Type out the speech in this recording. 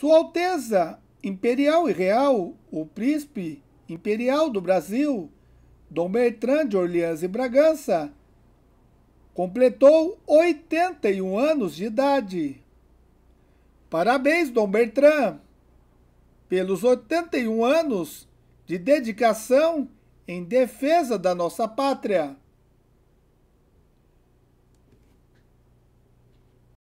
Sua Alteza Imperial e Real, o Príncipe Imperial do Brasil, Dom Bertrand de Orleans e Bragança, completou 81 anos de idade. Parabéns, Dom Bertrand, pelos 81 anos de dedicação em defesa da nossa pátria.